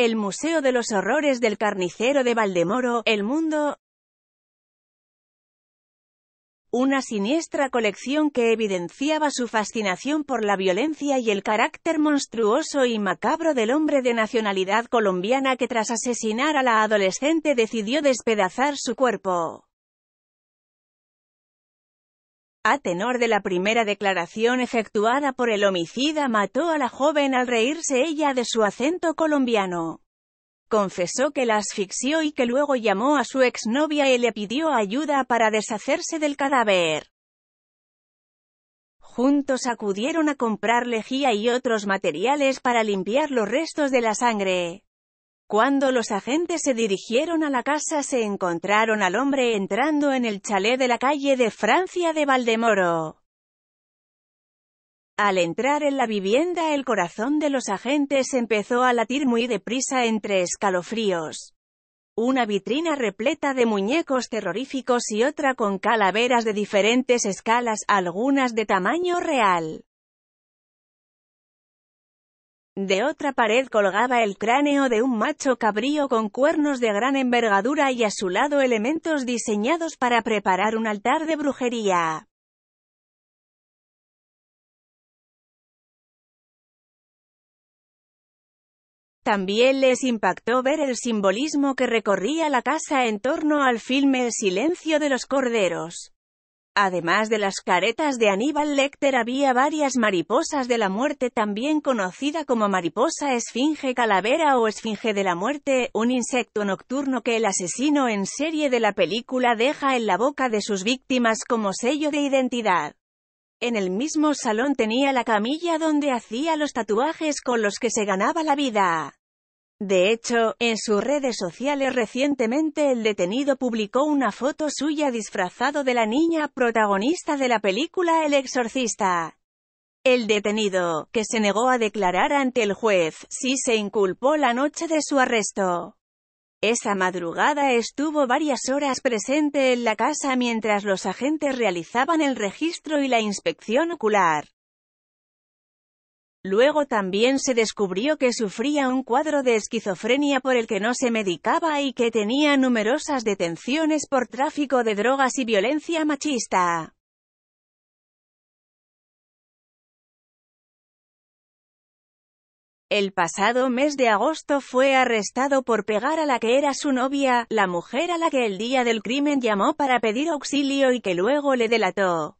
El Museo de los Horrores del Carnicero de Valdemoro, El Mundo. Una siniestra colección que evidenciaba su fascinación por la violencia y el carácter monstruoso y macabro del hombre de nacionalidad colombiana que tras asesinar a la adolescente decidió despedazar su cuerpo. A tenor de la primera declaración efectuada por el homicida mató a la joven al reírse ella de su acento colombiano. Confesó que la asfixió y que luego llamó a su exnovia y le pidió ayuda para deshacerse del cadáver. Juntos acudieron a comprar lejía y otros materiales para limpiar los restos de la sangre. Cuando los agentes se dirigieron a la casa se encontraron al hombre entrando en el chalet de la calle de Francia de Valdemoro. Al entrar en la vivienda el corazón de los agentes empezó a latir muy deprisa entre escalofríos. Una vitrina repleta de muñecos terroríficos y otra con calaveras de diferentes escalas, algunas de tamaño real. De otra pared colgaba el cráneo de un macho cabrío con cuernos de gran envergadura y a su lado elementos diseñados para preparar un altar de brujería. También les impactó ver el simbolismo que recorría la casa en torno al filme El silencio de los corderos. Además de las caretas de Aníbal Lecter había varias mariposas de la muerte también conocida como mariposa esfinge calavera o esfinge de la muerte, un insecto nocturno que el asesino en serie de la película deja en la boca de sus víctimas como sello de identidad. En el mismo salón tenía la camilla donde hacía los tatuajes con los que se ganaba la vida. De hecho, en sus redes sociales recientemente el detenido publicó una foto suya disfrazado de la niña protagonista de la película El Exorcista. El detenido, que se negó a declarar ante el juez, sí se inculpó la noche de su arresto. Esa madrugada estuvo varias horas presente en la casa mientras los agentes realizaban el registro y la inspección ocular. Luego también se descubrió que sufría un cuadro de esquizofrenia por el que no se medicaba y que tenía numerosas detenciones por tráfico de drogas y violencia machista. El pasado mes de agosto fue arrestado por pegar a la que era su novia, la mujer a la que el día del crimen llamó para pedir auxilio y que luego le delató.